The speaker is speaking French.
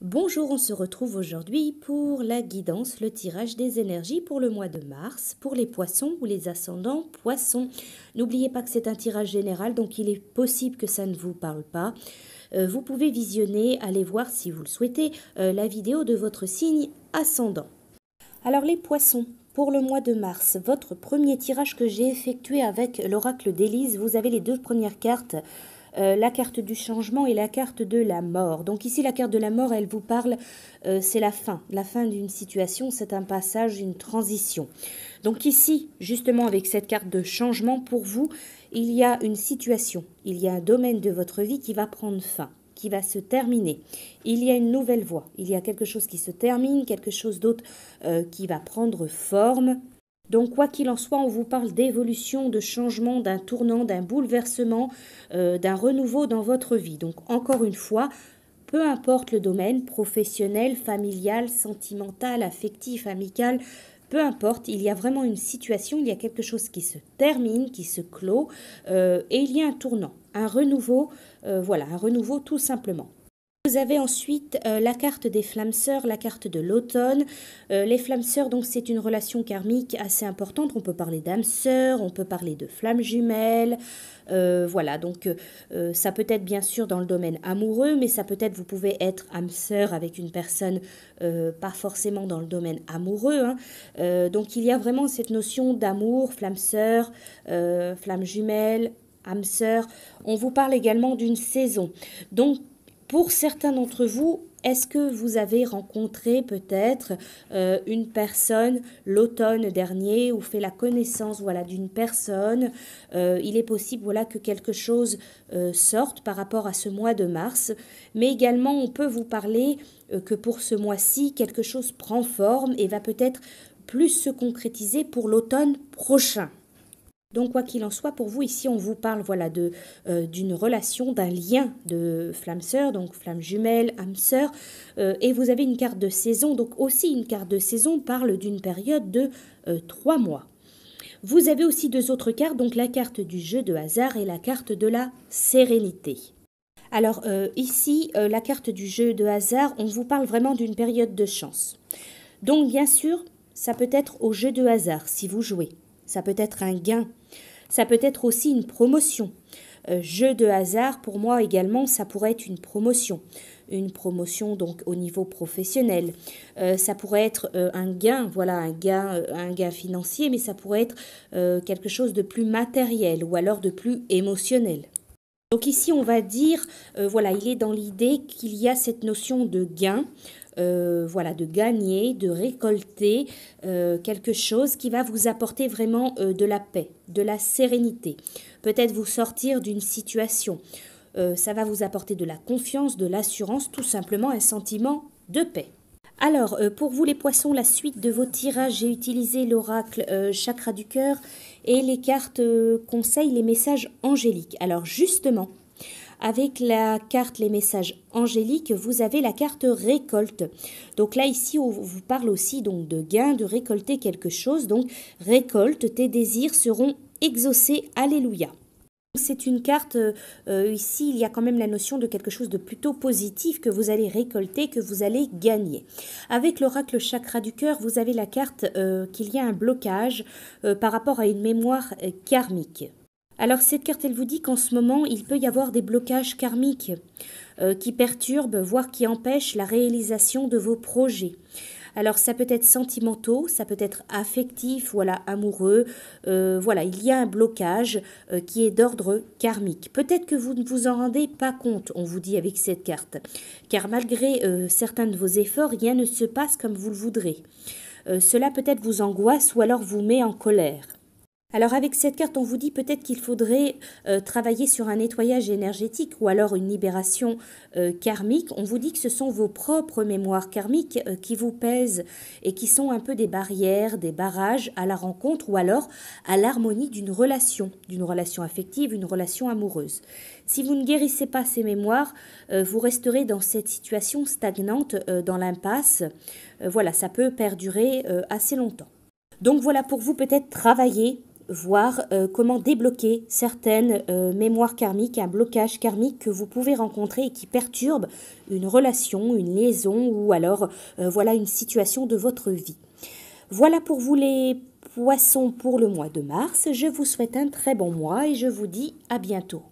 Bonjour, on se retrouve aujourd'hui pour la guidance, le tirage des énergies pour le mois de mars, pour les poissons ou les ascendants poissons. N'oubliez pas que c'est un tirage général, donc il est possible que ça ne vous parle pas. Euh, vous pouvez visionner, aller voir si vous le souhaitez, euh, la vidéo de votre signe ascendant. Alors les poissons, pour le mois de mars, votre premier tirage que j'ai effectué avec l'oracle d'Élise, vous avez les deux premières cartes euh, la carte du changement et la carte de la mort. Donc ici, la carte de la mort, elle vous parle, euh, c'est la fin, la fin d'une situation, c'est un passage, une transition. Donc ici, justement, avec cette carte de changement, pour vous, il y a une situation, il y a un domaine de votre vie qui va prendre fin qui va se terminer. Il y a une nouvelle voie, il y a quelque chose qui se termine, quelque chose d'autre euh, qui va prendre forme, donc quoi qu'il en soit, on vous parle d'évolution, de changement, d'un tournant, d'un bouleversement, euh, d'un renouveau dans votre vie. Donc encore une fois, peu importe le domaine, professionnel, familial, sentimental, affectif, amical, peu importe, il y a vraiment une situation, il y a quelque chose qui se termine, qui se clôt, euh, et il y a un tournant, un renouveau, euh, voilà, un renouveau tout simplement. Vous avez ensuite euh, la carte des flammes sœurs, la carte de l'automne. Euh, les flammes sœurs, donc c'est une relation karmique assez importante. On peut parler d'âme-sœur, on peut parler de flammes jumelles. Euh, voilà, donc ça peut être bien sûr dans le domaine amoureux, mais ça peut être, vous pouvez être âme sœur avec une personne pas forcément dans le domaine amoureux. Hein. donc il y a vraiment cette notion d'amour, flamme sœur, flamme jumelle, âme sœur. On vous parle également d'une saison. Donc pour certains d'entre vous, est-ce que vous avez rencontré peut-être euh, une personne l'automne dernier ou fait la connaissance voilà d'une personne euh, Il est possible voilà que quelque chose euh, sorte par rapport à ce mois de mars, mais également on peut vous parler que pour ce mois-ci quelque chose prend forme et va peut-être plus se concrétiser pour l'automne prochain. Donc quoi qu'il en soit, pour vous ici, on vous parle voilà de euh, d'une relation, d'un lien de flamme sœur, donc flamme jumelle, âme sœur, euh, et vous avez une carte de saison, donc aussi une carte de saison parle d'une période de euh, trois mois. Vous avez aussi deux autres cartes, donc la carte du jeu de hasard et la carte de la sérénité. Alors ici, la carte du jeu de hasard, on vous parle vraiment d'une période de chance. Donc bien sûr, ça peut être au jeu de hasard si vous jouez ça peut être un gain, ça peut être aussi une promotion. Euh, jeu de hasard, pour moi également, ça pourrait être une promotion. Une promotion donc au niveau professionnel. Euh, ça pourrait être euh, un gain, voilà, un gain, un gain financier, mais ça pourrait être quelque chose de plus matériel ou alors de plus émotionnel. Donc ici, on va dire, voilà, il est dans l'idée qu'il y a cette notion de gain, euh, voilà, de gagner, de récolter euh, quelque chose qui va vous apporter vraiment euh, de la paix, de la sérénité. Peut-être vous sortir d'une situation. ça va vous apporter de la confiance, de l'assurance, tout simplement un sentiment de paix. Alors, pour vous les poissons, la suite de vos tirages, j'ai utilisé l'oracle chakra du cœur et les cartes conseils, les messages angéliques. Alors justement, avec la carte Les messages angéliques, vous avez la carte récolte. Donc là, ici, on vous parle aussi donc de gain, de récolter quelque chose. Donc récolte, tes désirs seront exaucés. Alléluia. C'est une carte, euh, ici il y a quand même la notion de quelque chose de plutôt positif que vous allez récolter, que vous allez gagner. Avec l'oracle chakra du cœur, vous avez la carte euh, qu'il y a un blocage euh, par rapport à une mémoire karmique. Alors cette carte, elle vous dit qu'en ce moment, il peut y avoir des blocages karmiques euh, qui perturbent, voire qui empêchent la réalisation de vos projets. Alors ça peut être sentimentaux, ça peut être affectif, voilà, amoureux, euh, voilà, il y a un blocage euh, qui est d'ordre karmique. Peut-être que vous ne vous en rendez pas compte, on vous dit avec cette carte, car malgré certains de vos efforts, rien ne se passe comme vous le voudrez. cela peut-être vous angoisse ou alors vous met en colère. Alors avec cette carte, on vous dit peut-être qu'il faudrait euh, travailler sur un nettoyage énergétique ou alors une libération euh, karmique. On vous dit que ce sont vos propres mémoires karmiques euh, qui vous pèsent et qui sont un peu des barrières, des barrages à la rencontre ou alors à l'harmonie d'une relation, d'une relation affective, une relation amoureuse. Si vous ne guérissez pas ces mémoires, vous resterez dans cette situation stagnante, dans l'impasse. voilà, ça peut perdurer assez longtemps. Donc voilà pour vous peut-être travailler voir euh, comment débloquer certaines euh, mémoires karmiques, un blocage karmique que vous pouvez rencontrer et qui perturbe une relation, une liaison ou alors euh, voilà une situation de votre vie. Voilà pour vous les poissons pour le mois de mars. Je vous souhaite un très bon mois et je vous dis à bientôt.